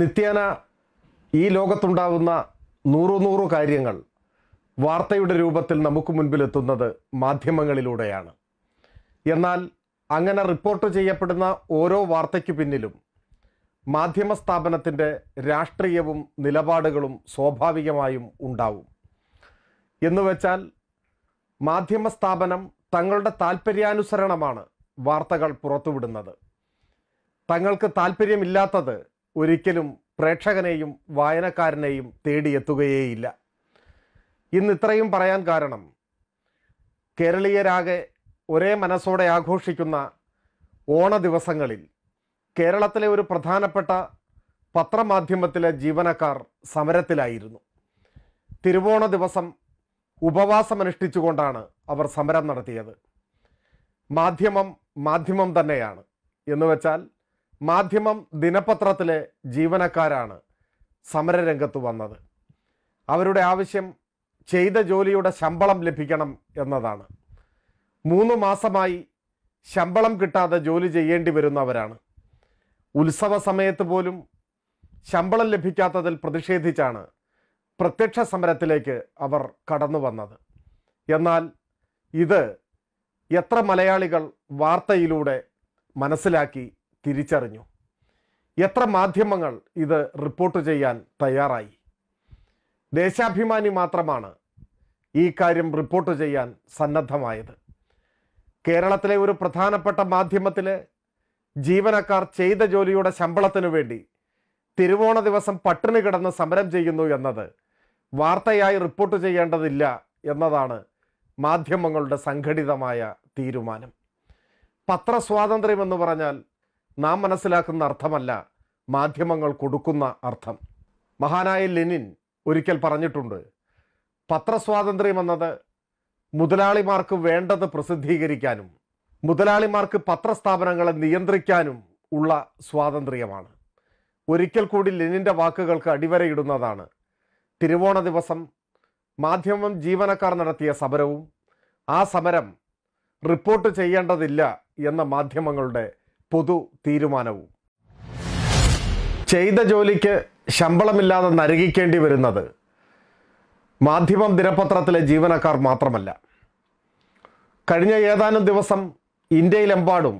നിത്യേന ഈ ലോകത്തുണ്ടാകുന്ന നൂറു നൂറു കാര്യങ്ങൾ വാർത്തയുടെ രൂപത്തിൽ നമുക്ക് മുൻപിലെത്തുന്നത് മാധ്യമങ്ങളിലൂടെയാണ് എന്നാൽ അങ്ങനെ റിപ്പോർട്ട് ചെയ്യപ്പെടുന്ന ഓരോ വാർത്തയ്ക്ക് പിന്നിലും മാധ്യമ സ്ഥാപനത്തിൻ്റെ രാഷ്ട്രീയവും നിലപാടുകളും സ്വാഭാവികമായും ഉണ്ടാവും എന്നുവെച്ചാൽ മാധ്യമ സ്ഥാപനം തങ്ങളുടെ താല്പര്യാനുസരണമാണ് വാർത്തകൾ പുറത്തുവിടുന്നത് തങ്ങൾക്ക് താല്പര്യമില്ലാത്തത് ഒരിക്കലും പ്രേക്ഷകനെയും വായനക്കാരനെയും തേടിയെത്തുകയേയില്ല ഇന്ന് ഇത്രയും പറയാൻ കാരണം കേരളീയരാകെ ഒരേ മനസ്സോടെ ആഘോഷിക്കുന്ന ഓണ ദിവസങ്ങളിൽ കേരളത്തിലെ ഒരു പ്രധാനപ്പെട്ട പത്രമാധ്യമത്തിലെ ജീവനക്കാർ സമരത്തിലായിരുന്നു തിരുവോണ ദിവസം ഉപവാസമനുഷ്ഠിച്ചുകൊണ്ടാണ് അവർ സമരം നടത്തിയത് മാധ്യമം മാധ്യമം തന്നെയാണ് എന്ന് വെച്ചാൽ മാധ്യമം ദിനപത്രത്തിലെ ജീവനക്കാരാണ് സമരരംഗത്ത് വന്നത് അവരുടെ ആവശ്യം ചെയ്ത ജോലിയുടെ ശമ്പളം ലഭിക്കണം എന്നതാണ് മൂന്ന് മാസമായി ശമ്പളം കിട്ടാതെ ജോലി ചെയ്യേണ്ടി വരുന്നവരാണ് ഉത്സവ സമയത്ത് പോലും ശമ്പളം ലഭിക്കാത്തതിൽ പ്രതിഷേധിച്ചാണ് പ്രത്യക്ഷ സമരത്തിലേക്ക് അവർ കടന്നു വന്നത് എന്നാൽ ഇത് എത്ര മലയാളികൾ വാർത്തയിലൂടെ മനസ്സിലാക്കി തിരിച്ചറിഞ്ഞു എത്ര മാധ്യമങ്ങൾ ഇത് റിപ്പോർട്ട് ചെയ്യാൻ തയ്യാറായി ദേശാഭിമാനി മാത്രമാണ് ഈ കാര്യം റിപ്പോർട്ട് ചെയ്യാൻ സന്നദ്ധമായത് കേരളത്തിലെ ഒരു പ്രധാനപ്പെട്ട മാധ്യമത്തിലെ ജീവനക്കാർ ചെയ്ത ജോലിയുടെ ശമ്പളത്തിനു വേണ്ടി തിരുവോണ ദിവസം പട്ടിണി കിടന്ന് സമരം ചെയ്യുന്നു എന്നത് വാർത്തയായി റിപ്പോർട്ട് ചെയ്യേണ്ടതില്ല എന്നതാണ് മാധ്യമങ്ങളുടെ സംഘടിതമായ തീരുമാനം പത്രസ്വാതന്ത്ര്യം എന്ന് പറഞ്ഞാൽ നാം മനസ്സിലാക്കുന്ന അർത്ഥമല്ല മാധ്യമങ്ങൾ കൊടുക്കുന്ന അർത്ഥം മഹാനായ ലെനിൻ ഒരിക്കൽ പറഞ്ഞിട്ടുണ്ട് പത്രസ്വാതന്ത്ര്യം എന്നത് മുതലാളിമാർക്ക് വേണ്ടത് പ്രസിദ്ധീകരിക്കാനും മുതലാളിമാർക്ക് പത്രസ്ഥാപനങ്ങളെ നിയന്ത്രിക്കാനും ഉള്ള സ്വാതന്ത്ര്യമാണ് ഒരിക്കൽ കൂടി ലെനിൻ്റെ വാക്കുകൾക്ക് അടിവരയിടുന്നതാണ് തിരുവോണ ദിവസം മാധ്യമം ജീവനക്കാർ നടത്തിയ സമരവും ആ സമരം റിപ്പോർട്ട് ചെയ്യേണ്ടതില്ല എന്ന മാധ്യമങ്ങളുടെ പൊതു തീരുമാനവും ചെയ്ത ജോലിക്ക് ശമ്പളമില്ലാതെ നരകിക്കേണ്ടി വരുന്നത് മാധ്യമം ദിനപത്രത്തിലെ ജീവനക്കാർ മാത്രമല്ല കഴിഞ്ഞ ഏതാനും ദിവസം ഇന്ത്യയിലെമ്പാടും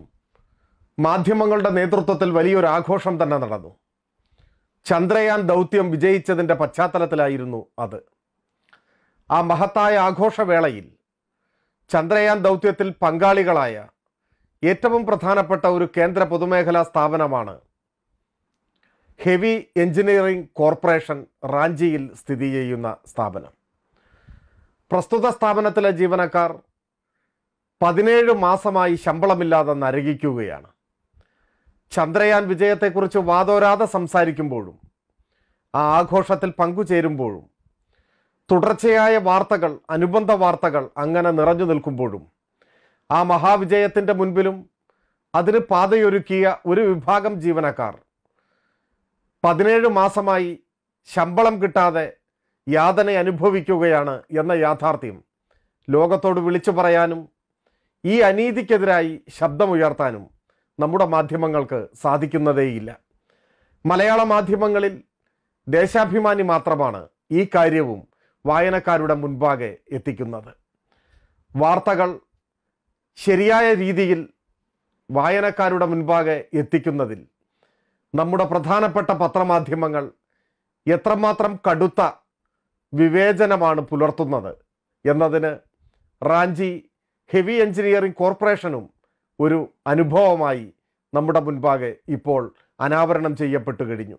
മാധ്യമങ്ങളുടെ നേതൃത്വത്തിൽ വലിയൊരു ആഘോഷം തന്നെ നടന്നു ചന്ദ്രയാൻ ദൗത്യം വിജയിച്ചതിൻ്റെ പശ്ചാത്തലത്തിലായിരുന്നു അത് ആ മഹത്തായ ആഘോഷവേളയിൽ ചന്ദ്രയാൻ ദൗത്യത്തിൽ പങ്കാളികളായ ഏറ്റവും പ്രധാനപ്പെട്ട ഒരു കേന്ദ്ര പൊതുമേഖലാ സ്ഥാപനമാണ് ഹെവി എഞ്ചിനീയറിംഗ് കോർപ്പറേഷൻ റാഞ്ചിയിൽ സ്ഥിതി ചെയ്യുന്ന സ്ഥാപനം പ്രസ്തുത സ്ഥാപനത്തിലെ ജീവനക്കാർ പതിനേഴ് മാസമായി ശമ്പളമില്ലാതെ നരകിക്കുകയാണ് ചന്ദ്രയാൻ വിജയത്തെക്കുറിച്ച് വാതോരാതെ സംസാരിക്കുമ്പോഴും ആ ആഘോഷത്തിൽ പങ്കുചേരുമ്പോഴും തുടർച്ചയായ വാർത്തകൾ അനുബന്ധ വാർത്തകൾ അങ്ങനെ നിറഞ്ഞു നിൽക്കുമ്പോഴും ആ മഹാവിജയത്തിൻ്റെ മുൻപിലും അതിന് പാതയൊരുക്കിയ ഒരു വിഭാഗം ജീവനക്കാർ പതിനേഴ് മാസമായി ശമ്പളം കിട്ടാതെ യാതന അനുഭവിക്കുകയാണ് എന്ന യാഥാർത്ഥ്യം ലോകത്തോട് വിളിച്ചു പറയാനും ഈ അനീതിക്കെതിരായി ശബ്ദമുയർത്താനും നമ്മുടെ മാധ്യമങ്ങൾക്ക് സാധിക്കുന്നതേയില്ല മലയാള മാധ്യമങ്ങളിൽ ദേശാഭിമാനി മാത്രമാണ് ഈ കാര്യവും വായനക്കാരുടെ മുൻപാകെ എത്തിക്കുന്നത് വാർത്തകൾ ശരിയായ രീതിയിൽ വായനക്കാരുടെ മുൻപാകെ എത്തിക്കുന്നതിൽ നമ്മുടെ പ്രധാനപ്പെട്ട പത്രമാധ്യമങ്ങൾ എത്രമാത്രം കടുത്ത വിവേചനമാണ് പുലർത്തുന്നത് എന്നതിന് റാഞ്ചി ഹെവി എഞ്ചിനീയറിംഗ് കോർപ്പറേഷനും ഒരു അനുഭവമായി നമ്മുടെ മുൻപാകെ ഇപ്പോൾ അനാവരണം ചെയ്യപ്പെട്ടു കഴിഞ്ഞു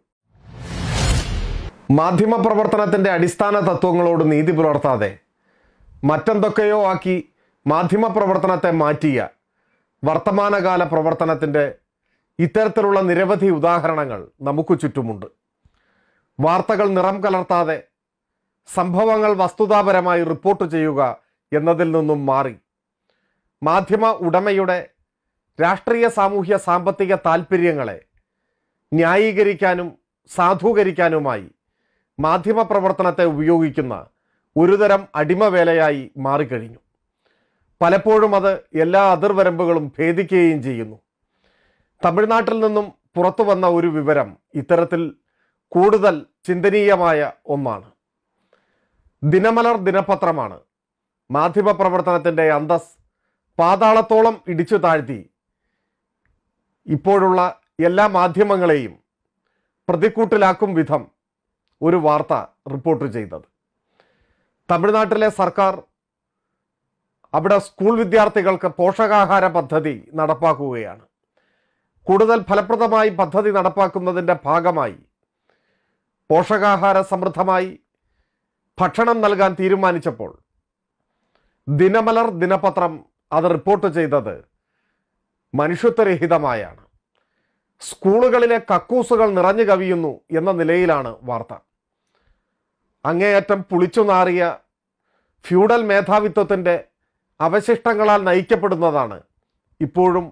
മാധ്യമപ്രവർത്തനത്തിൻ്റെ അടിസ്ഥാന തത്വങ്ങളോട് നീതി പുലർത്താതെ മറ്റെന്തൊക്കെയോ ആക്കി മാധ്യമപ്രവർത്തനത്തെ മാറ്റിയ വർത്തമാനകാല പ്രവർത്തനത്തിൻ്റെ ഇത്തരത്തിലുള്ള നിരവധി ഉദാഹരണങ്ങൾ നമുക്ക് ചുറ്റുമുണ്ട് വാർത്തകൾ നിറം കലർത്താതെ സംഭവങ്ങൾ വസ്തുതാപരമായി റിപ്പോർട്ട് ചെയ്യുക എന്നതിൽ നിന്നും മാറി മാധ്യമ ഉടമയുടെ രാഷ്ട്രീയ സാമൂഹ്യ സാമ്പത്തിക താൽപ്പര്യങ്ങളെ ന്യായീകരിക്കാനും സാധൂകരിക്കാനുമായി മാധ്യമപ്രവർത്തനത്തെ ഉപയോഗിക്കുന്ന ഒരുതരം അടിമവേലയായി മാറിക്കഴിഞ്ഞു പലപ്പോഴും അത് എല്ലാ അതിർവരമ്പുകളും ഭേദിക്കുകയും ചെയ്യുന്നു തമിഴ്നാട്ടിൽ നിന്നും പുറത്തു വന്ന ഒരു വിവരം ഇത്തരത്തിൽ കൂടുതൽ ചിന്തനീയമായ ഒന്നാണ് ദിനമലർ ദിനപത്രമാണ് മാധ്യമ പ്രവർത്തനത്തിൻ്റെ അന്തസ് പാതാളത്തോളം ഇടിച്ചു താഴ്ത്തി ഇപ്പോഴുള്ള എല്ലാ മാധ്യമങ്ങളെയും പ്രതിക്കൂട്ടിലാക്കും വിധം ഒരു വാർത്ത റിപ്പോർട്ട് ചെയ്തത് തമിഴ്നാട്ടിലെ സർക്കാർ അവിടെ സ്കൂൾ വിദ്യാർത്ഥികൾക്ക് പോഷകാഹാര പദ്ധതി നടപ്പാക്കുകയാണ് കൂടുതൽ ഫലപ്രദമായി പദ്ധതി നടപ്പാക്കുന്നതിൻ്റെ ഭാഗമായി പോഷകാഹാര സമൃദ്ധമായി ഭക്ഷണം നൽകാൻ തീരുമാനിച്ചപ്പോൾ ദിനമലർ ദിനപത്രം അത് റിപ്പോർട്ട് ചെയ്തത് മനുഷ്യത്വരഹിതമായാണ് സ്കൂളുകളിലെ കക്കൂസുകൾ നിറഞ്ഞു കവിയുന്നു എന്ന നിലയിലാണ് വാർത്ത അങ്ങേയറ്റം പുളിച്ചു നാറിയ ഫ്യൂഡൽ മേധാവിത്വത്തിൻ്റെ അവശിഷ്ടങ്ങളാൽ നയിക്കപ്പെടുന്നതാണ് ഇപ്പോഴും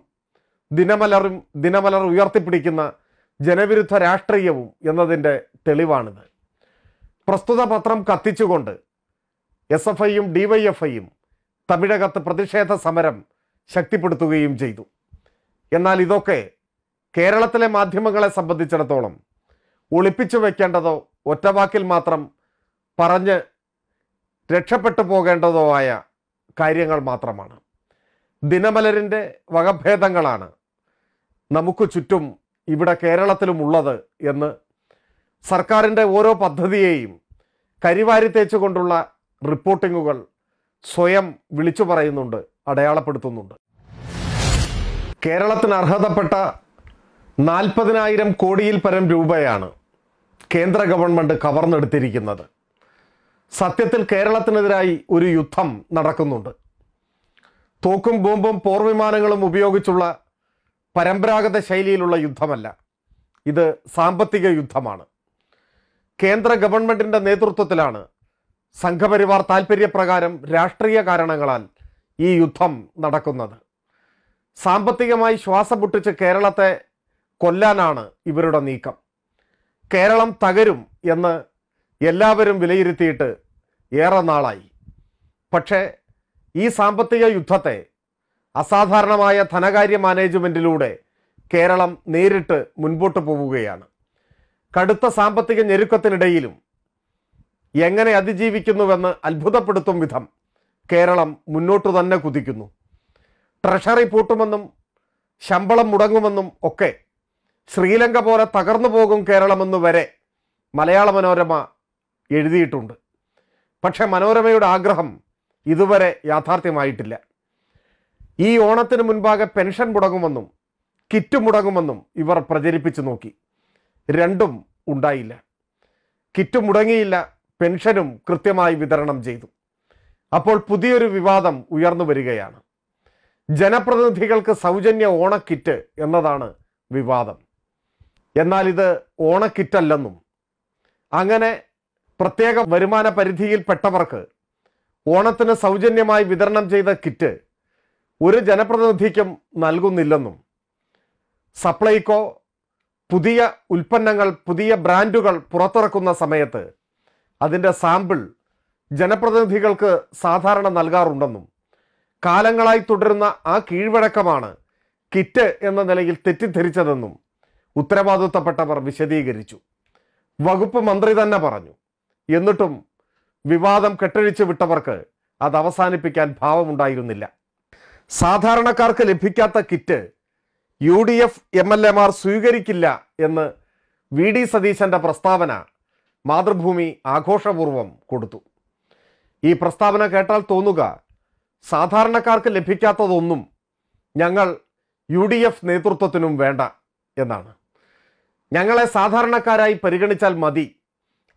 ദിനമലറും ദിനമലർ ഉയർത്തിപ്പിടിക്കുന്ന ജനവിരുദ്ധ രാഷ്ട്രീയവും എന്നതിൻ്റെ തെളിവാണിത് പ്രസ്തുത പത്രം കത്തിച്ചുകൊണ്ട് എസ് എഫ് ഐയും ഡിവൈഎഫ്ഐയും തമിഴകത്ത് പ്രതിഷേധ സമരം ശക്തിപ്പെടുത്തുകയും ചെയ്തു എന്നാൽ ഇതൊക്കെ കേരളത്തിലെ മാധ്യമങ്ങളെ സംബന്ധിച്ചിടത്തോളം ഒളിപ്പിച്ചു വയ്ക്കേണ്ടതോ ഒറ്റവാക്കിൽ മാത്രം പറഞ്ഞ് രക്ഷപ്പെട്ടു പോകേണ്ടതോ ആയ കാര്യങ്ങൾ മാത്രമാണ് ദിനമലരിൻ്റെ വകഭേദങ്ങളാണ് നമുക്ക് ചുറ്റും ഇവിടെ കേരളത്തിലും ഉള്ളത് എന്ന് സർക്കാരിൻ്റെ ഓരോ പദ്ധതിയെയും കരിവാരി തേച്ചുകൊണ്ടുള്ള റിപ്പോർട്ടിങ്ങുകൾ സ്വയം വിളിച്ചു പറയുന്നുണ്ട് അടയാളപ്പെടുത്തുന്നുണ്ട് കേരളത്തിന് അർഹതപ്പെട്ട നാൽപ്പതിനായിരം കോടിയിൽ പരം രൂപയാണ് കേന്ദ്ര ഗവൺമെൻറ് കവർന്നെടുത്തിരിക്കുന്നത് സത്യത്തിൽ കേരളത്തിനെതിരായി ഒരു യുദ്ധം നടക്കുന്നുണ്ട് തോക്കും ബോംബും പോർവിമാനങ്ങളും ഉപയോഗിച്ചുള്ള പരമ്പരാഗത ശൈലിയിലുള്ള യുദ്ധമല്ല ഇത് സാമ്പത്തിക യുദ്ധമാണ് കേന്ദ്ര ഗവൺമെൻറ്റിൻ്റെ നേതൃത്വത്തിലാണ് സംഘപരിവാർ താൽപ്പര്യപ്രകാരം രാഷ്ട്രീയ കാരണങ്ങളാൽ ഈ യുദ്ധം നടക്കുന്നത് സാമ്പത്തികമായി ശ്വാസം പൊട്ടിച്ച് കേരളത്തെ കൊല്ലാനാണ് ഇവരുടെ നീക്കം കേരളം തകരും എന്ന് എല്ലാവരും വിലയിരുത്തിയിട്ട് ഏറെ നാളായി പക്ഷേ ഈ സാമ്പത്തിക യുദ്ധത്തെ അസാധാരണമായ ധനകാര്യ മാനേജ്മെൻറ്റിലൂടെ കേരളം നേരിട്ട് മുൻപോട്ട് പോവുകയാണ് കടുത്ത സാമ്പത്തിക ഞെരുക്കത്തിനിടയിലും എങ്ങനെ അതിജീവിക്കുന്നുവെന്ന് അത്ഭുതപ്പെടുത്തും വിധം കേരളം മുന്നോട്ട് തന്നെ കുതിക്കുന്നു ട്രഷറി പൂട്ടുമെന്നും ശമ്പളം മുടങ്ങുമെന്നും ഒക്കെ ശ്രീലങ്ക പോലെ തകർന്നു പോകും കേരളമെന്നു വരെ മലയാള മനോരമ എഴുതിയിട്ടുണ്ട് പക്ഷേ മനോരമയുടെ ആഗ്രഹം ഇതുവരെ യാഥാർത്ഥ്യമായിട്ടില്ല ഈ ഓണത്തിന് മുൻപാകെ പെൻഷൻ മുടങ്ങുമെന്നും കിറ്റ് മുടങ്ങുമെന്നും ഇവർ പ്രചരിപ്പിച്ചു നോക്കി രണ്ടും ഉണ്ടായില്ല കിറ്റ് മുടങ്ങിയില്ല പെൻഷനും കൃത്യമായി വിതരണം ചെയ്തു അപ്പോൾ പുതിയൊരു വിവാദം ഉയർന്നു വരികയാണ് ജനപ്രതിനിധികൾക്ക് സൗജന്യ ഓണക്കിറ്റ് എന്നതാണ് വിവാദം എന്നാൽ ഇത് ഓണക്കിറ്റല്ലെന്നും അങ്ങനെ പ്രത്യേക വരുമാന പരിധിയിൽപ്പെട്ടവർക്ക് ഓണത്തിന് സൗജന്യമായി വിതരണം ചെയ്ത കിറ്റ് ഒരു ജനപ്രതിനിധിക്കും നൽകുന്നില്ലെന്നും സപ്ലൈകോ പുതിയ ഉൽപ്പന്നങ്ങൾ പുതിയ ബ്രാൻഡുകൾ പുറത്തിറക്കുന്ന സമയത്ത് അതിൻ്റെ സാമ്പിൾ ജനപ്രതിനിധികൾക്ക് സാധാരണ നൽകാറുണ്ടെന്നും കാലങ്ങളായി തുടരുന്ന ആ കീഴ്വഴക്കമാണ് കിറ്റ് എന്ന നിലയിൽ തെറ്റിദ്ധരിച്ചതെന്നും ഉത്തരവാദിത്തപ്പെട്ടവർ വിശദീകരിച്ചു വകുപ്പ് മന്ത്രി തന്നെ പറഞ്ഞു എന്നിട്ടും വിവാദം കെട്ടഴിച്ചു വിട്ടവർക്ക് അത് അവസാനിപ്പിക്കാൻ ഭാവമുണ്ടായിരുന്നില്ല സാധാരണക്കാർക്ക് ലഭിക്കാത്ത kit U D F M L എമാർ സ്വീകരിക്കില്ല എന്ന് വി ഡി സതീശന്റെ പ്രസ്താവന മാതൃഭൂമി ആഘോഷപൂർവം കൊടുത്തു ഈ പ്രസ്താവന കേട്ടാൽ തോന്നുക സാധാരണക്കാർക്ക് ലഭിക്കാത്തതൊന്നും ഞങ്ങൾ യു ഡി എഫ് നേതൃത്വത്തിനും വേണ്ട എന്നാണ് ഞങ്ങളെ സാധാരണക്കാരായി പരിഗണിച്ചാൽ മതി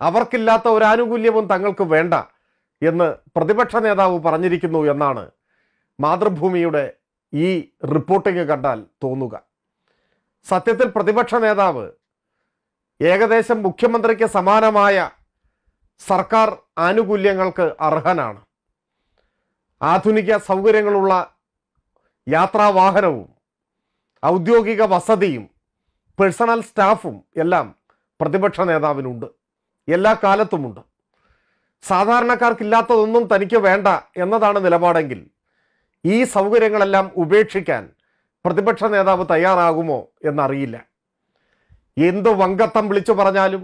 അവർക്കില്ലാത്ത ഒരു ആനുകൂല്യവും തങ്ങൾക്ക് വേണ്ട എന്ന് പ്രതിപക്ഷ നേതാവ് പറഞ്ഞിരിക്കുന്നു എന്നാണ് മാതൃഭൂമിയുടെ ഈ റിപ്പോർട്ടിംഗ് കണ്ടാൽ തോന്നുക സത്യത്തിൽ പ്രതിപക്ഷ നേതാവ് ഏകദേശം മുഖ്യമന്ത്രിക്ക് സമാനമായ സർക്കാർ ആനുകൂല്യങ്ങൾക്ക് അർഹനാണ് ആധുനിക സൗകര്യങ്ങളുള്ള യാത്രാവാഹനവും ഔദ്യോഗിക വസതിയും പേഴ്സണൽ സ്റ്റാഫും എല്ലാം പ്രതിപക്ഷ നേതാവിനുണ്ട് എല്ലാ കാലത്തുമുണ്ട് സാധാരണക്കാർക്കില്ലാത്തതൊന്നും തനിക്ക് വേണ്ട എന്നതാണ് നിലപാടെങ്കിൽ ഈ സൗകര്യങ്ങളെല്ലാം ഉപേക്ഷിക്കാൻ പ്രതിപക്ഷ നേതാവ് തയ്യാറാകുമോ എന്നറിയില്ല എന്ത് വങ്കത്തം വിളിച്ചു പറഞ്ഞാലും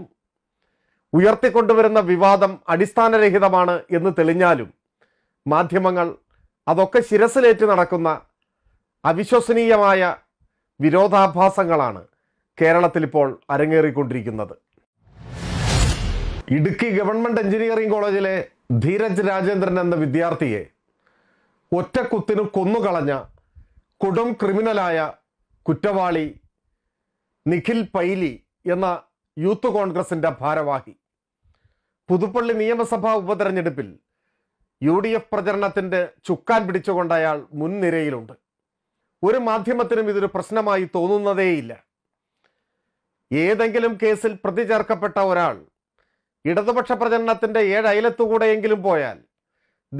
ഉയർത്തിക്കൊണ്ടുവരുന്ന വിവാദം അടിസ്ഥാനരഹിതമാണ് എന്ന് തെളിഞ്ഞാലും മാധ്യമങ്ങൾ അതൊക്കെ ശിരസിലേറ്റ് നടക്കുന്ന അവിശ്വസനീയമായ വിരോധാഭാസങ്ങളാണ് കേരളത്തിൽ ഇപ്പോൾ അരങ്ങേറിക്കൊണ്ടിരിക്കുന്നത് ഇടുക്കി ഗവൺമെന്റ് എഞ്ചിനീയറിംഗ് കോളേജിലെ ധീരജ് രാജേന്ദ്രൻ എന്ന വിദ്യാർത്ഥിയെ ഒറ്റക്കുത്തിന് കൊന്നുകളഞ്ഞ കൊടും ക്രിമിനലായ കുറ്റവാളി നിഖിൽ പൈലി എന്ന യൂത്ത് കോൺഗ്രസിന്റെ ഭാരവാഹി പുതുപ്പള്ളി നിയമസഭാ ഉപതെരഞ്ഞെടുപ്പിൽ യു ഡി എഫ് പ്രചരണത്തിന്റെ ചുക്കാൻ പിടിച്ചുകൊണ്ട് അയാൾ മുൻനിരയിലുണ്ട് ഒരു മാധ്യമത്തിനും ഇതൊരു പ്രശ്നമായി തോന്നുന്നതേയില്ല ഏതെങ്കിലും കേസിൽ പ്രതി ചേർക്കപ്പെട്ട ഒരാൾ ഇടതുപക്ഷ പ്രചരണത്തിന്റെ ഏഴ് പോയാൽ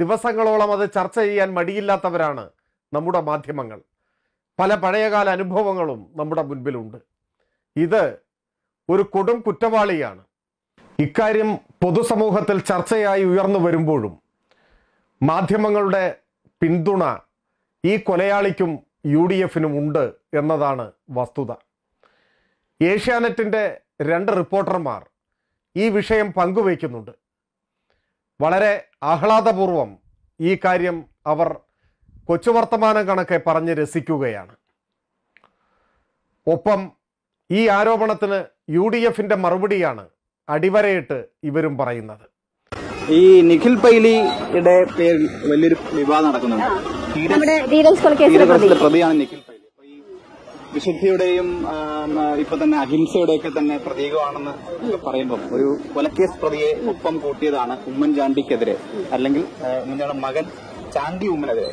ദിവസങ്ങളോളം അത് ചർച്ച ചെയ്യാൻ മടിയില്ലാത്തവരാണ് നമ്മുടെ മാധ്യമങ്ങൾ പല പഴയകാല അനുഭവങ്ങളും നമ്മുടെ മുൻപിലുണ്ട് ഇത് ഒരു കൊടും കുറ്റവാളിയാണ് ഇക്കാര്യം പൊതുസമൂഹത്തിൽ ചർച്ചയായി ഉയർന്നു വരുമ്പോഴും മാധ്യമങ്ങളുടെ പിന്തുണ ഈ കൊലയാളിക്കും യു ഡി എഫിനും ഉണ്ട് എന്നതാണ് വസ്തുത ഏഷ്യാനെറ്റിൻ്റെ രണ്ട് റിപ്പോർട്ടർമാർ ഈ വിഷയം പങ്കുവയ്ക്കുന്നുണ്ട് വളരെ ആഹ്ലാദപൂർവം ഈ കാര്യം അവർ കൊച്ചുവർത്തമാനം കണക്കെ പറഞ്ഞ് രസിക്കുകയാണ് ഒപ്പം ഈ ആരോപണത്തിന് യു ഡി എഫിന്റെ മറുപടിയാണ് അടിവരയിട്ട് ഇവരും പറയുന്നത് ഈ നിഖിൽ പൈലിയുടെ പേരിൽ വലിയൊരു വിവാദം നടക്കുന്നുണ്ട് പ്രതിയാണ് നിഖിൽ പൈലി വിശുദ്ധിയുടെയും ഇപ്പൊ തന്നെ ഒക്കെ തന്നെ പ്രതീകമാണെന്ന് പറയുമ്പോൾ ഒരു കൊലക്കേസ് പ്രതിയെ ഒപ്പം കൂട്ടിയതാണ് ഉമ്മൻചാണ്ടിക്കെതിരെ അല്ലെങ്കിൽ ഉമ്മൻചാണ്ടി മകൻ ചാണ്ടി ഉമ്മനെതിരെ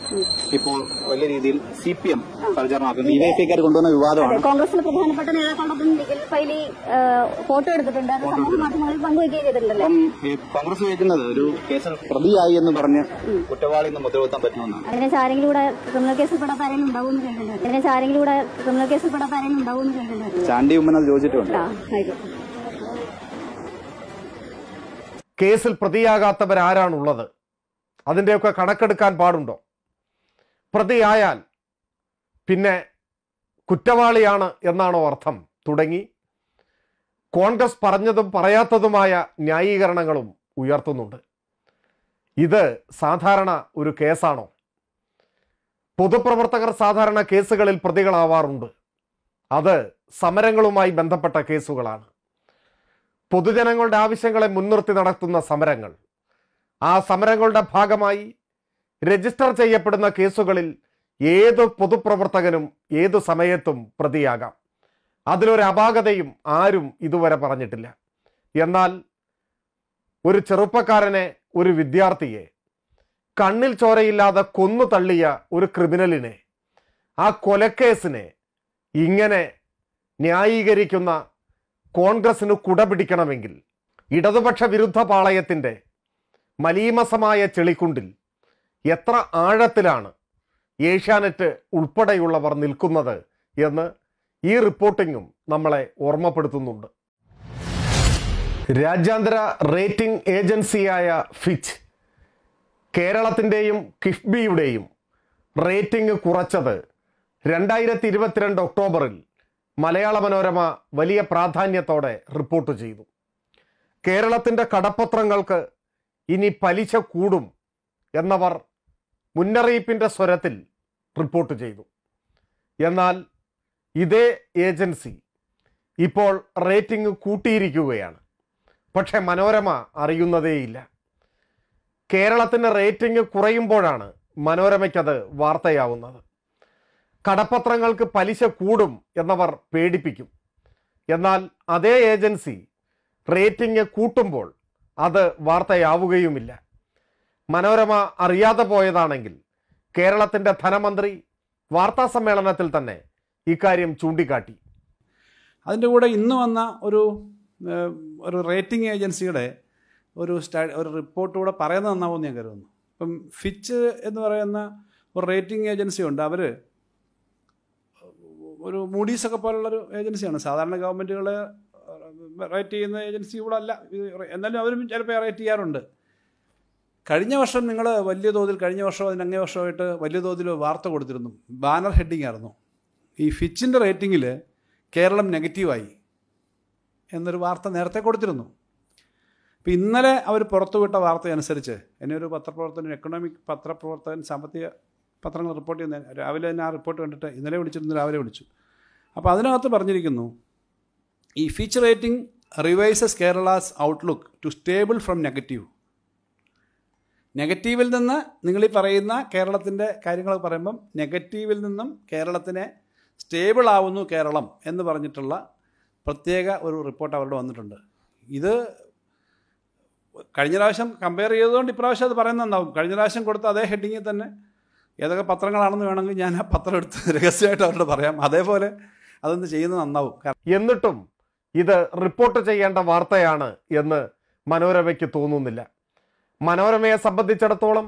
ഇപ്പോൾ വലിയ രീതിയിൽ സി പി എം പ്രചാരണം നടത്തുന്നത് ബി ജെ പിക്കാർ കൊണ്ടുവന്ന വിവാദമാണ് കോൺഗ്രസിലെ പ്രധാനപ്പെട്ട നേതാക്കളൊപ്പം ഫോട്ടോ എടുത്തിട്ടുണ്ട് അത് സമൂഹ മാധ്യമങ്ങളിൽ പങ്കുവയ്ക്കുകയും ചെയ്തിട്ടുണ്ടല്ലോ കോൺഗ്രസ് ചോദിക്കുന്നത് ഒരു കേസിൽ പ്രതിയായി എന്ന് പറഞ്ഞ് കുറ്റവാളി എന്ന് മുദ്രവെത്താൻ പറ്റുമെന്നാണ് അതിനെ ആരെങ്കിലും കൂടെ ക്രിമിനൽ കേസിൽ പെടാത്ത ആരെങ്കിലും ഉണ്ടാവും അതിനെ ആരെങ്കിലും കൂടെ ക്രിമിനൽ കേസിൽ പെടാത്ത ആരെങ്കിലും ഉണ്ടാവും കേട്ടിട്ടുണ്ട് ചാണ്ടി ഉമ്മൻ അത് ചോദിച്ചിട്ടുണ്ട് കേസിൽ പ്രതിയാകാത്തവരാരാണുള്ളത് അതിൻ്റെയൊക്കെ കണക്കെടുക്കാൻ പാടുണ്ടോ പ്രതിയായാൽ പിന്നെ കുറ്റവാളിയാണ് എന്നാണോ അർത്ഥം തുടങ്ങി കോൺഗ്രസ് പറഞ്ഞതും പറയാത്തതുമായ ന്യായീകരണങ്ങളും ഉയർത്തുന്നുണ്ട് ഇത് സാധാരണ ഒരു കേസാണോ പൊതുപ്രവർത്തകർ സാധാരണ കേസുകളിൽ പ്രതികളാവാറുണ്ട് അത് സമരങ്ങളുമായി ബന്ധപ്പെട്ട കേസുകളാണ് പൊതുജനങ്ങളുടെ ആവശ്യങ്ങളെ മുൻനിർത്തി നടത്തുന്ന സമരങ്ങൾ ആ സമരങ്ങളുടെ ഭാഗമായി രജിസ്റ്റർ ചെയ്യപ്പെടുന്ന കേസുകളിൽ ഏത് പൊതുപ്രവർത്തകനും ഏത് സമയത്തും പ്രതിയാകാം അതിലൊരു അപാകതയും ആരും ഇതുവരെ പറഞ്ഞിട്ടില്ല എന്നാൽ ഒരു ചെറുപ്പക്കാരനെ ഒരു വിദ്യാർത്ഥിയെ കണ്ണിൽ ചോരയില്ലാതെ കൊന്നു തള്ളിയ ഒരു ക്രിമിനലിനെ ആ കൊലക്കേസിനെ ഇങ്ങനെ ന്യായീകരിക്കുന്ന കോൺഗ്രസിന് കുട പിടിക്കണമെങ്കിൽ ഇടതുപക്ഷ വിരുദ്ധ പാളയത്തിൻ്റെ മലീമസമായ ചെളിക്കുണ്ടിൽ എത്ര ആഴത്തിലാണ് ഏഷ്യാനെറ്റ് ഉൾപ്പെടെയുള്ളവർ നിൽക്കുന്നത് എന്ന് ഈ റിപ്പോർട്ടിങ്ങും നമ്മളെ ഓർമ്മപ്പെടുത്തുന്നുണ്ട് രാജ്യാന്തര റേറ്റിംഗ് ഏജൻസിയായ ഫിച്ച് കേരളത്തിൻ്റെയും കിഫ്ബിയുടെയും റേറ്റിംഗ് കുറച്ചത് രണ്ടായിരത്തി ഇരുപത്തിരണ്ട് ഒക്ടോബറിൽ മലയാള മനോരമ വലിയ പ്രാധാന്യത്തോടെ റിപ്പോർട്ട് ചെയ്തു കേരളത്തിൻ്റെ കടപ്പത്രങ്ങൾക്ക് ഇനി പലിശ കൂടും എന്നവർ മുന്നറിയിപ്പിൻ്റെ സ്വരത്തിൽ റിപ്പോർട്ട് ചെയ്തു എന്നാൽ ഇതേ ഏജൻസി ഇപ്പോൾ റേറ്റിംഗ് കൂട്ടിയിരിക്കുകയാണ് പക്ഷെ മനോരമ അറിയുന്നതേയില്ല കേരളത്തിൻ്റെ റേറ്റിംഗ് കുറയുമ്പോഴാണ് മനോരമയ്ക്കത് വാർത്തയാവുന്നത് കടപ്പത്രങ്ങൾക്ക് പലിശ കൂടും എന്നവർ പേടിപ്പിക്കും എന്നാൽ അതേ ഏജൻസി റേറ്റിംഗ് കൂട്ടുമ്പോൾ അത് വാർത്തയാവുകയുമില്ല മനോരമ അറിയാതെ പോയതാണെങ്കിൽ കേരളത്തിൻ്റെ ധനമന്ത്രി വാർത്താ സമ്മേളനത്തിൽ തന്നെ ഇക്കാര്യം ചൂണ്ടിക്കാട്ടി അതിൻ്റെ കൂടെ ഇന്ന് വന്ന ഒരു ഒരു റേറ്റിംഗ് ഏജൻസിയുടെ ഒരു സ്റ്റാ ഒരു റിപ്പോർട്ട് കൂടെ പറയുന്നത് നന്നാവും ഞാൻ കരുതുന്നു ഇപ്പം ഫിച്ച് എന്ന് പറയുന്ന ഒരു റേറ്റിംഗ് ഏജൻസി ഉണ്ട് അവർ ഒരു മൂഡീസൊക്കെ പോലുള്ളൊരു ഏജൻസിയാണ് സാധാരണ ഗവൺമെൻറ്റുകളെ റേറ്റ് ചെയ്യുന്ന അല്ല എന്നാലും അവരും ചിലപ്പോൾ റേറ്റ് ചെയ്യാറുണ്ട് കഴിഞ്ഞ വർഷം നിങ്ങൾ വലിയ തോതിൽ കഴിഞ്ഞ വർഷം അങ്ങേ വർഷമായിട്ട് വലിയ തോതിൽ വാർത്ത കൊടുത്തിരുന്നു ബാനർ ഹെഡിങ് ആയിരുന്നു ഈ ഫിച്ചിൻ്റെ റേറ്റിങ്ങിൽ കേരളം നെഗറ്റീവായി എന്നൊരു വാർത്ത നേരത്തെ കൊടുത്തിരുന്നു ഇപ്പം ഇന്നലെ അവർ പുറത്തുവിട്ട വാർത്തയനുസരിച്ച് എന്നെ ഒരു പത്രപ്രവർത്തകൻ എക്കണോമിക് പത്രപ്രവർത്തകൻ സാമ്പത്തിക പത്രങ്ങൾ റിപ്പോർട്ട് ചെയ്യുന്ന രാവിലെ തന്നെ ആ റിപ്പോർട്ട് കണ്ടിട്ട് ഇന്നലെ വിളിച്ചിരുന്നു രാവിലെ വിളിച്ചു അപ്പോൾ അതിനകത്ത് പറഞ്ഞിരിക്കുന്നു ഈ feature rating revises Kerala's outlook to stable from negative നെഗറ്റീവിൽ നിന്ന് നിങ്ങൾ ഈ പറയുന്ന കേരളത്തിൻ്റെ കാര്യങ്ങൾ പറയുമ്പം നെഗറ്റീവിൽ നിന്നും കേരളത്തിനെ സ്റ്റേബിൾ ആവുന്നു കേരളം എന്ന് പറഞ്ഞിട്ടുള്ള പ്രത്യേക ഒരു റിപ്പോർട്ട് അവരുടെ വന്നിട്ടുണ്ട് ഇത് കഴിഞ്ഞ പ്രാവശ്യം കമ്പയർ ചെയ്തുകൊണ്ട് ഇപ്രാവശ്യം അത് പറയുന്നുണ്ടാവും കഴിഞ്ഞ പ്രാവശ്യം കൊടുത്ത അതേ ഹെഡിങ്ങിൽ തന്നെ ഏതൊക്കെ പത്രങ്ങളാണെന്ന് വേണമെങ്കിൽ ഞാൻ ആ പത്രം എടുത്ത് രഹസ്യമായിട്ട് അവരോട് പറയാം അതേപോലെ അതൊന്ന് ചെയ്യുന്നത് നന്നാവും എന്നിട്ടും ഇത് റിപ്പോർട്ട് ചെയ്യേണ്ട വാർത്തയാണ് എന്ന് മനോരമയ്ക്ക് തോന്നുന്നില്ല മനോരമയെ സംബന്ധിച്ചിടത്തോളം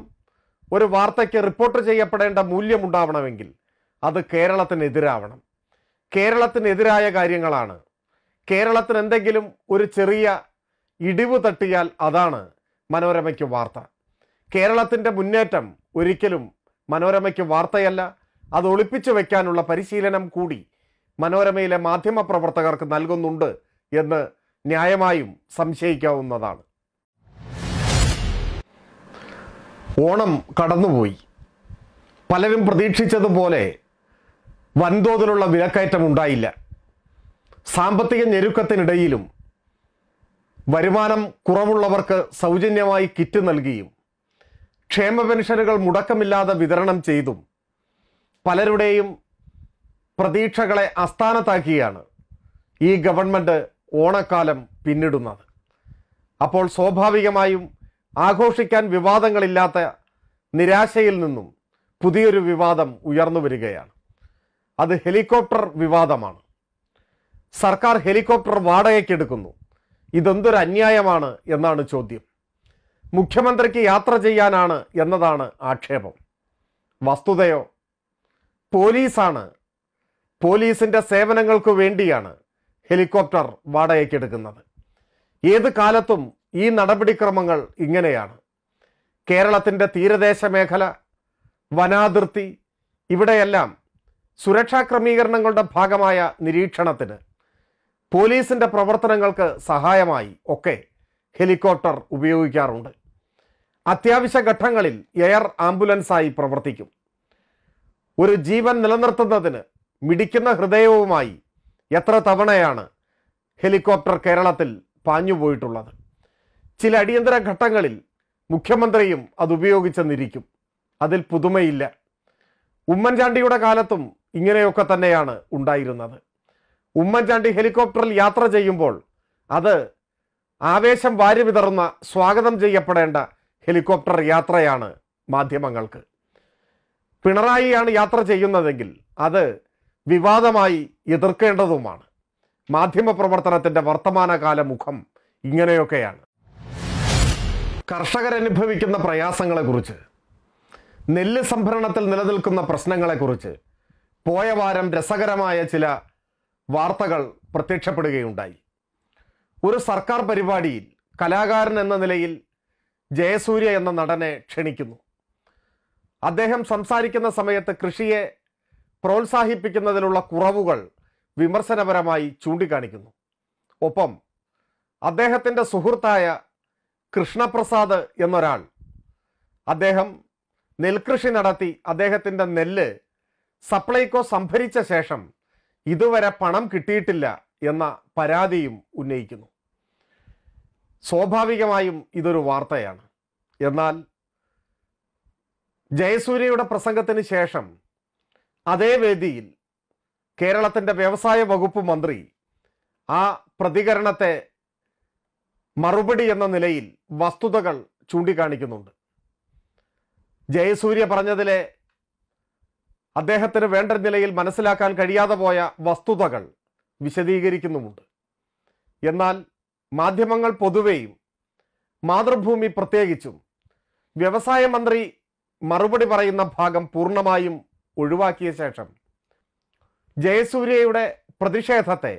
ഒരു വാർത്തയ്ക്ക് റിപ്പോർട്ട് ചെയ്യപ്പെടേണ്ട മൂല്യമുണ്ടാവണമെങ്കിൽ അത് കേരളത്തിനെതിരാവണം കേരളത്തിനെതിരായ കാര്യങ്ങളാണ് കേരളത്തിന് എന്തെങ്കിലും ഒരു ചെറിയ ഇടിവ് തട്ടിയാൽ അതാണ് മനോരമയ്ക്ക് വാർത്ത കേരളത്തിൻ്റെ മുന്നേറ്റം ഒരിക്കലും മനോരമയ്ക്ക് വാർത്തയല്ല അത് ഒളിപ്പിച്ചു വയ്ക്കാനുള്ള പരിശീലനം കൂടി മനോരമയിലെ മാധ്യമപ്രവർത്തകർക്ക് നൽകുന്നുണ്ട് എന്ന് ന്യായമായും സംശയിക്കാവുന്നതാണ് ഓണം കടന്നുപോയി പലരും പ്രതീക്ഷിച്ചതുപോലെ വൻതോതിലുള്ള വിലക്കയറ്റം ഉണ്ടായില്ല സാമ്പത്തിക ഞെരുക്കത്തിനിടയിലും വരുമാനം കുറവുള്ളവർക്ക് സൗജന്യമായി കിറ്റ് നൽകിയും ക്ഷേമ പെൻഷനുകൾ മുടക്കമില്ലാതെ വിതരണം ചെയ്തും പലരുടെയും പ്രതീക്ഷകളെ അസ്ഥാനത്താക്കിയാണ് ഈ ഗവൺമെൻറ് ഓണക്കാലം പിന്നിടുന്നത് അപ്പോൾ സ്വാഭാവികമായും ആഘോഷിക്കാൻ വിവാദങ്ങളില്ലാത്ത നിരാശയിൽ നിന്നും പുതിയൊരു വിവാദം ഉയർന്നു വരികയാണ് അത് ഹെലികോപ്റ്റർ വിവാദമാണ് സർക്കാർ ഹെലികോപ്റ്റർ വാടകയ്ക്കെടുക്കുന്നു ഇതെന്തൊരു അന്യായമാണ് എന്നാണ് ചോദ്യം മുഖ്യമന്ത്രിക്ക് യാത്ര ചെയ്യാനാണ് എന്നതാണ് ആക്ഷേപം വസ്തുതയോ പോലീസാണ് പോലീസിന്റെ സേവനങ്ങൾക്ക് വേണ്ടിയാണ് ഹെലികോപ്റ്റർ വാടകയ്ക്കെടുക്കുന്നത് ഏത് കാലത്തും ഈ നടപടിക്രമങ്ങൾ ഇങ്ങനെയാണ് കേരളത്തിൻ്റെ തീരദേശ മേഖല വനാതിർത്തി ഇവിടെയെല്ലാം സുരക്ഷാ ക്രമീകരണങ്ങളുടെ ഭാഗമായ നിരീക്ഷണത്തിന് പോലീസിൻ്റെ പ്രവർത്തനങ്ങൾക്ക് സഹായമായി ഒക്കെ ഹെലികോപ്റ്റർ ഉപയോഗിക്കാറുണ്ട് അത്യാവശ്യ ഘട്ടങ്ങളിൽ എയർ ആംബുലൻസായി പ്രവർത്തിക്കും ഒരു ജീവൻ നിലനിർത്തുന്നതിന് മിടിക്കുന്ന ഹൃദയവുമായി എത്ര തവണയാണ് ഹെലികോപ്റ്റർ കേരളത്തിൽ പാഞ്ഞുപോയിട്ടുള്ളത് ചില അടിയന്തര ഘട്ടങ്ങളിൽ മുഖ്യമന്ത്രിയും അത് ഉപയോഗിച്ചെന്നിരിക്കും അതിൽ പുതുമയില്ല ഉമ്മൻചാണ്ടിയുടെ കാലത്തും ഇങ്ങനെയൊക്കെ തന്നെയാണ് ഉണ്ടായിരുന്നത് ഉമ്മൻചാണ്ടി ഹെലികോപ്റ്ററിൽ യാത്ര ചെയ്യുമ്പോൾ അത് ആവേശം വാരി വിതറുന്ന സ്വാഗതം ചെയ്യപ്പെടേണ്ട ഹെലികോപ്റ്റർ യാത്രയാണ് മാധ്യമങ്ങൾക്ക് പിണറായിയാണ് യാത്ര ചെയ്യുന്നതെങ്കിൽ അത് വിവാദമായി എതിർക്കേണ്ടതുമാണ് മാധ്യമപ്രവർത്തനത്തിൻ്റെ വർത്തമാനകാല മുഖം ഇങ്ങനെയൊക്കെയാണ് കർഷകരനുഭവിക്കുന്ന പ്രയാസങ്ങളെക്കുറിച്ച് നെല്ല് സംഭരണത്തിൽ നിലനിൽക്കുന്ന പ്രശ്നങ്ങളെക്കുറിച്ച് പോയ വാരം രസകരമായ ചില വാർത്തകൾ പ്രത്യക്ഷപ്പെടുകയുണ്ടായി ഒരു സർക്കാർ പരിപാടിയിൽ കലാകാരൻ എന്ന നിലയിൽ ജയസൂര്യ എന്ന നടനെ ക്ഷണിക്കുന്നു അദ്ദേഹം സംസാരിക്കുന്ന സമയത്ത് കൃഷിയെ പ്രോത്സാഹിപ്പിക്കുന്നതിലുള്ള കുറവുകൾ വിമർശനപരമായി ചൂണ്ടിക്കാണിക്കുന്നു ഒപ്പം അദ്ദേഹത്തിൻ്റെ സുഹൃത്തായ കൃഷ്ണപ്രസാദ് എന്നൊരാൾ അദ്ദേഹം നെൽകൃഷി നടത്തി അദ്ദേഹത്തിൻ്റെ നെല്ല് സപ്ലൈകോ സംഭരിച്ച ശേഷം ഇതുവരെ പണം കിട്ടിയിട്ടില്ല എന്ന പരാതിയും ഉന്നയിക്കുന്നു സ്വാഭാവികമായും ഇതൊരു വാർത്തയാണ് എന്നാൽ ജയസൂര്യയുടെ പ്രസംഗത്തിന് ശേഷം അതേ വേദിയിൽ കേരളത്തിൻ്റെ വ്യവസായ വകുപ്പ് മന്ത്രി ആ പ്രതികരണത്തെ മറുപടി എന്ന നിലയിൽ വസ്തുതകൾ ചൂണ്ടിക്കാണിക്കുന്നുണ്ട് ജയസൂര്യ പറഞ്ഞതിലെ അദ്ദേഹത്തിന് വേണ്ട നിലയിൽ മനസ്സിലാക്കാൻ കഴിയാതെ പോയ വസ്തുതകൾ വിശദീകരിക്കുന്നുമുണ്ട് എന്നാൽ മാധ്യമങ്ങൾ പൊതുവെയും മാതൃഭൂമി പ്രത്യേകിച്ചും വ്യവസായ മന്ത്രി മറുപടി പറയുന്ന ഭാഗം പൂർണ്ണമായും ഒഴിവാക്കിയ ശേഷം ജയസൂര്യയുടെ പ്രതിഷേധത്തെ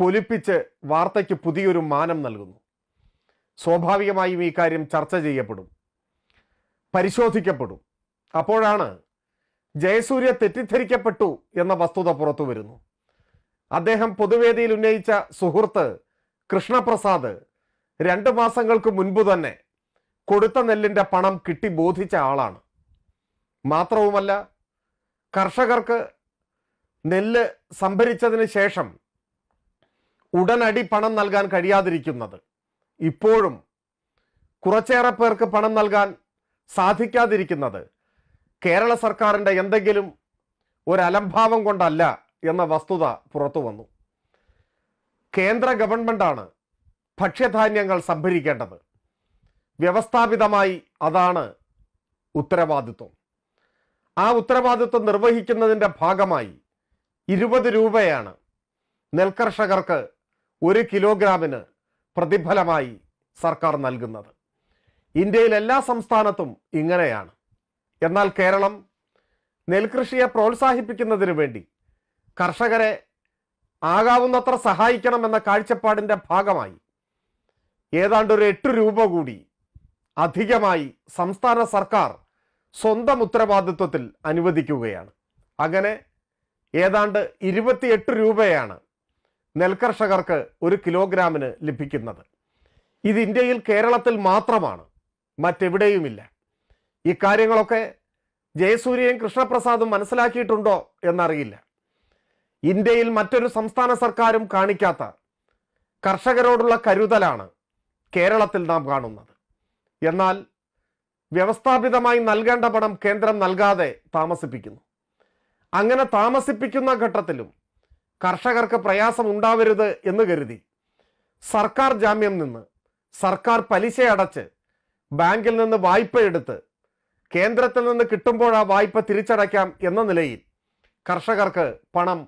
പൊലിപ്പിച്ച് വാർത്തയ്ക്ക് പുതിയൊരു മാനം നൽകുന്നു സ്വാഭാവികമായും ഈ കാര്യം ചർച്ച ചെയ്യപ്പെടും പരിശോധിക്കപ്പെടും അപ്പോഴാണ് ജയസൂര്യ തെറ്റിദ്ധരിക്കപ്പെട്ടു എന്ന വസ്തുത പുറത്തു വരുന്നു അദ്ദേഹം പൊതുവേദിയിൽ ഉന്നയിച്ച സുഹൃത്ത് കൃഷ്ണപ്രസാദ് രണ്ട് മാസങ്ങൾക്ക് മുൻപ് തന്നെ കൊടുത്ത നെല്ലിൻ്റെ പണം കിട്ടി ബോധിച്ച ആളാണ് മാത്രവുമല്ല കർഷകർക്ക് നെല്ല് സംഭരിച്ചതിന് ശേഷം ഉടനടി പണം നൽകാൻ കഴിയാതിരിക്കുന്നത് ഇപ്പോഴും കുറച്ചേറെ പേർക്ക് പണം നൽകാൻ സാധിക്കാതിരിക്കുന്നത് കേരള സർക്കാരിൻ്റെ എന്തെങ്കിലും ഒരലംഭാവം കൊണ്ടല്ല എന്ന വസ്തുത പുറത്തു വന്നു കേന്ദ്ര ഗവൺമെൻറ്റാണ് ഭക്ഷ്യധാന്യങ്ങൾ സംഭരിക്കേണ്ടത് വ്യവസ്ഥാപിതമായി അതാണ് ഉത്തരവാദിത്വം ആ ഉത്തരവാദിത്വം നിർവഹിക്കുന്നതിൻ്റെ ഭാഗമായി ഇരുപത് രൂപയാണ് നെൽകർഷകർക്ക് ഒരു കിലോഗ്രാമിന് പ്രതിഫലമായി സർക്കാർ നൽകുന്നത് ഇന്ത്യയിൽ എല്ലാ സംസ്ഥാനത്തും ഇങ്ങനെയാണ് എന്നാൽ കേരളം നെൽകൃഷിയെ പ്രോത്സാഹിപ്പിക്കുന്നതിനു വേണ്ടി കർഷകരെ ആകാവുന്നത്ര സഹായിക്കണമെന്ന കാഴ്ചപ്പാടിൻ്റെ ഭാഗമായി ഏതാണ്ട് ഒരു എട്ട് രൂപ കൂടി അധികമായി സംസ്ഥാന സർക്കാർ സ്വന്തം ഉത്തരവാദിത്വത്തിൽ അനുവദിക്കുകയാണ് അങ്ങനെ ഏതാണ്ട് ഇരുപത്തിയെട്ട് രൂപയാണ് നെൽകർഷകർക്ക് ഒരു കിലോഗ്രാമിന് ലഭിക്കുന്നത് ഇത് ഇന്ത്യയിൽ കേരളത്തിൽ മാത്രമാണ് മറ്റെവിടെയുമില്ല ഇക്കാര്യങ്ങളൊക്കെ ജയസൂര്യയും കൃഷ്ണപ്രസാദും മനസ്സിലാക്കിയിട്ടുണ്ടോ എന്നറിയില്ല ഇന്ത്യയിൽ മറ്റൊരു സംസ്ഥാന സർക്കാരും കാണിക്കാത്ത കർഷകരോടുള്ള കരുതലാണ് കേരളത്തിൽ നാം കാണുന്നത് എന്നാൽ വ്യവസ്ഥാപിതമായി നൽകേണ്ട പണം കേന്ദ്രം നൽകാതെ താമസിപ്പിക്കുന്നു അങ്ങനെ താമസിപ്പിക്കുന്ന ഘട്ടത്തിലും കർഷകർക്ക് പ്രയാസം ഉണ്ടാവരുത് എന്ന് കരുതി സർക്കാർ ജാമ്യം നിന്ന് സർക്കാർ പലിശ അടച്ച് ബാങ്കിൽ നിന്ന് വായ്പ എടുത്ത് കേന്ദ്രത്തിൽ നിന്ന് കിട്ടുമ്പോൾ ആ വായ്പ തിരിച്ചടയ്ക്കാം എന്ന നിലയിൽ കർഷകർക്ക് പണം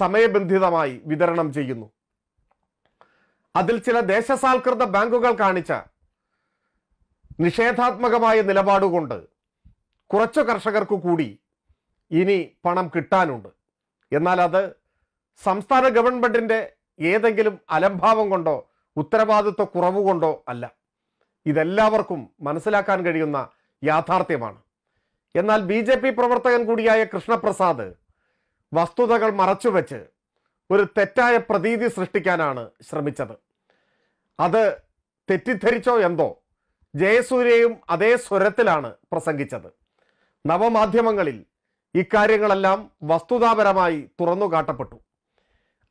സമയബന്ധിതമായി വിതരണം ചെയ്യുന്നു അതിൽ ചില ദേശസാൽകൃത ബാങ്കുകൾ കാണിച്ച നിഷേധാത്മകമായ നിലപാടുകൊണ്ട് കുറച്ച് കർഷകർക്ക് കൂടി ഇനി പണം കിട്ടാനുണ്ട് എന്നാൽ അത് സംസ്ഥാന ഗവൺമെൻറ്റിൻ്റെ ഏതെങ്കിലും അലംഭാവം കൊണ്ടോ ഉത്തരവാദിത്വ കുറവ് കൊണ്ടോ അല്ല ഇതെല്ലാവർക്കും മനസ്സിലാക്കാൻ കഴിയുന്ന യാഥാർത്ഥ്യമാണ് എന്നാൽ ബി ജെ പി പ്രവർത്തകൻ കൂടിയായ കൃഷ്ണപ്രസാദ് വസ്തുതകൾ മറച്ചുവെച്ച് ഒരു തെറ്റായ പ്രതീതി സൃഷ്ടിക്കാനാണ് ശ്രമിച്ചത് അത് തെറ്റിദ്ധരിച്ചോ എന്തോ ജയസൂര്യയും അതേ സ്വരത്തിലാണ് പ്രസംഗിച്ചത് നവമാധ്യമങ്ങളിൽ ഇക്കാര്യങ്ങളെല്ലാം വസ്തുതാപരമായി തുറന്നുകാട്ടപ്പെട്ടു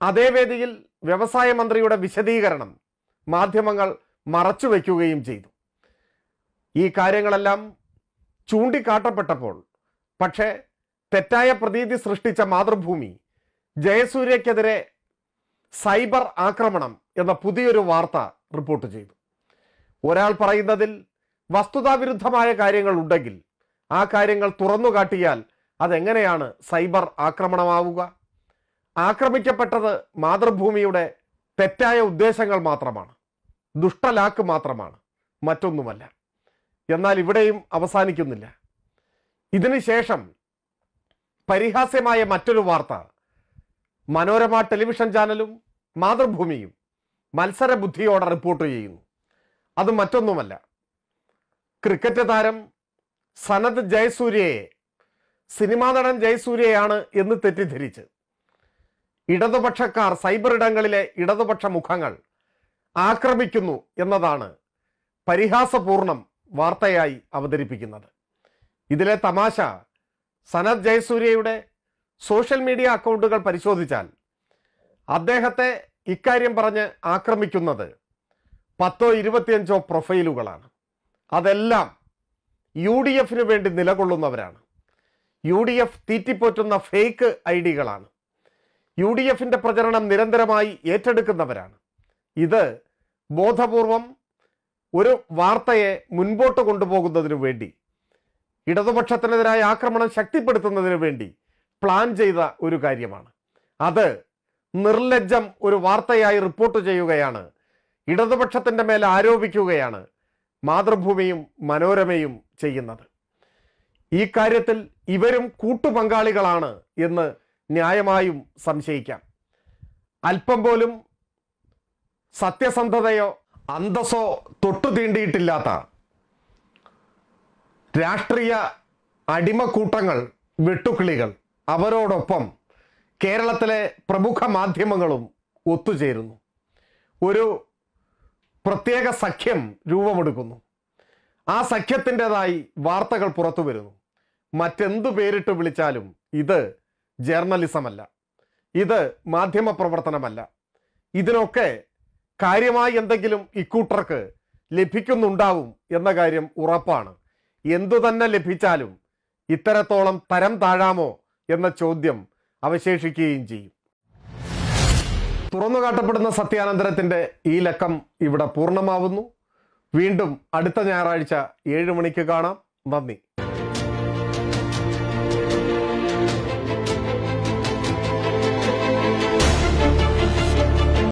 അതേ വേദിയിൽ വ്യവസായ മന്ത്രിയുടെ വിശദീകരണം മാധ്യമങ്ങൾ മറച്ചുവെക്കുകയും ചെയ്തു ഈ കാര്യങ്ങളെല്ലാം ചൂണ്ടിക്കാട്ടപ്പെട്ടപ്പോൾ പക്ഷേ തെറ്റായ പ്രതീതി സൃഷ്ടിച്ച മാതൃഭൂമി ജയസൂര്യക്കെതിരെ സൈബർ ആക്രമണം എന്ന പുതിയൊരു വാർത്ത റിപ്പോർട്ട് ചെയ്തു ഒരാൾ പറയുന്നതിൽ വസ്തുതാവിരുദ്ധമായ കാര്യങ്ങൾ ഉണ്ടെങ്കിൽ ആ കാര്യങ്ങൾ തുറന്നു കാട്ടിയാൽ അതെങ്ങനെയാണ് സൈബർ ആക്രമണമാവുക ആക്രമിക്കപ്പെട്ടത് മാതൃഭൂമിയുടെ തെറ്റായ ഉദ്ദേശങ്ങൾ മാത്രമാണ് ദുഷ്ടലാക്ക് മാത്രമാണ് മറ്റൊന്നുമല്ല എന്നാൽ ഇവിടെയും അവസാനിക്കുന്നില്ല ഇതിനുശേഷം പരിഹാസ്യമായ മറ്റൊരു വാർത്ത മനോരമ ടെലിവിഷൻ ചാനലും മാതൃഭൂമിയും മത്സരബുദ്ധിയോടെ റിപ്പോർട്ട് ചെയ്യുന്നു അത് മറ്റൊന്നുമല്ല ക്രിക്കറ്റ് താരം സനത് ജയസൂര്യയെ സിനിമാ നടൻ ജയസൂര്യയാണ് എന്ന് തെറ്റിദ്ധരിച്ച് ഇടതുപക്ഷക്കാർ സൈബർ ഇടങ്ങളിലെ ഇടതുപക്ഷ മുഖങ്ങൾ ആക്രമിക്കുന്നു എന്നതാണ് പരിഹാസപൂർണം വാർത്തയായി അവതരിപ്പിക്കുന്നത് ഇതിലെ തമാശ സനത് ജയസൂര്യയുടെ സോഷ്യൽ മീഡിയ അക്കൗണ്ടുകൾ പരിശോധിച്ചാൽ അദ്ദേഹത്തെ ഇക്കാര്യം പറഞ്ഞ് ആക്രമിക്കുന്നത് പത്തോ ഇരുപത്തിയഞ്ചോ പ്രൊഫൈലുകളാണ് അതെല്ലാം യു ഡി എഫിന് വേണ്ടി നിലകൊള്ളുന്നവരാണ് യു ഡി എഫ് തീറ്റിപ്പോറ്റുന്ന ഫേക്ക് ഐ ഡികളാണ് യു ഡി എഫിൻ്റെ പ്രചരണം നിരന്തരമായി ഏറ്റെടുക്കുന്നവരാണ് ഇത് ബോധപൂർവം ഒരു വാർത്തയെ മുൻപോട്ട് കൊണ്ടുപോകുന്നതിനു വേണ്ടി ഇടതുപക്ഷത്തിനെതിരായ ആക്രമണം ശക്തിപ്പെടുത്തുന്നതിന് വേണ്ടി പ്ലാൻ ചെയ്ത ഒരു കാര്യമാണ് അത് നിർലജ്ജം ഒരു വാർത്തയായി റിപ്പോർട്ട് ചെയ്യുകയാണ് ഇടതുപക്ഷത്തിൻ്റെ മേൽ ആരോപിക്കുകയാണ് മാതൃഭൂമിയും മനോരമയും ചെയ്യുന്നത് ഈ കാര്യത്തിൽ ഇവരും കൂട്ടുപങ്കാളികളാണ് എന്ന് ന്യായമായും സംശയിക്കാം അല്പം പോലും സത്യസന്ധതയോ അന്തസ്സോ തൊട്ടു തീണ്ടിയിട്ടില്ലാത്ത രാഷ്ട്രീയ അടിമക്കൂട്ടങ്ങൾ വെട്ടുക്കിളികൾ അവരോടൊപ്പം കേരളത്തിലെ പ്രമുഖ മാധ്യമങ്ങളും ഒത്തുചേരുന്നു ഒരു പ്രത്യേക സഖ്യം രൂപമെടുക്കുന്നു ആ സഖ്യത്തിൻ്റെതായി വാർത്തകൾ പുറത്തു വരുന്നു മറ്റെന്തു പേരിട്ട് വിളിച്ചാലും ഇത് ജേർണലിസമല്ല ഇത് മാധ്യമ പ്രവർത്തനമല്ല ഇതിനൊക്കെ കാര്യമായി എന്തെങ്കിലും ഇക്കൂട്ടർക്ക് ലഭിക്കുന്നുണ്ടാവും എന്ന കാര്യം ഉറപ്പാണ് എന്തു തന്നെ ലഭിച്ചാലും ഇത്തരത്തോളം തരം താഴാമോ എന്ന ചോദ്യം അവശേഷിക്കുകയും ചെയ്യും തുറന്നു കാട്ടപ്പെടുന്ന സത്യാനന്തരത്തിന്റെ ഈ ലക്കം ഇവിടെ പൂർണ്ണമാവുന്നു വീണ്ടും അടുത്ത ഞായറാഴ്ച ഏഴ് മണിക്ക് കാണാം നന്ദി